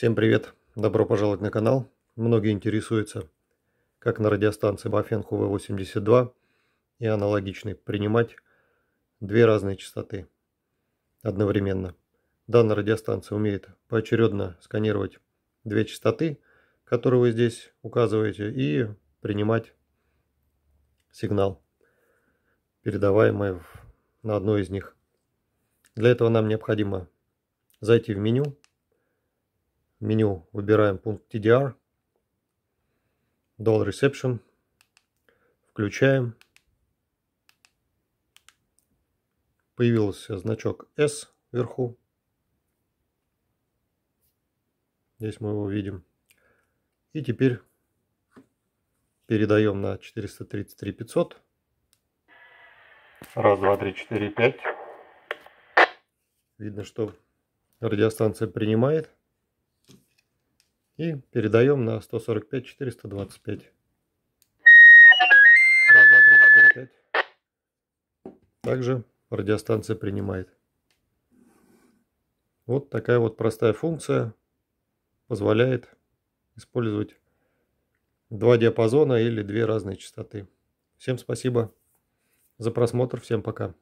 Всем привет! Добро пожаловать на канал. Многие интересуются, как на радиостанции Бафенху В82 и аналогичной принимать две разные частоты одновременно. Данная радиостанция умеет поочередно сканировать две частоты, которые вы здесь указываете, и принимать сигнал, передаваемый на одной из них. Для этого нам необходимо зайти в меню меню выбираем пункт TDR, Doll Reception, включаем. Появился значок S вверху. Здесь мы его видим. И теперь передаем на 433 500. Раз, два, три, четыре, пять. Видно, что радиостанция принимает и передаем на 145 425. 1, 2, 3, 4, 5. Также радиостанция принимает. Вот такая вот простая функция позволяет использовать два диапазона или две разные частоты. Всем спасибо за просмотр, всем пока.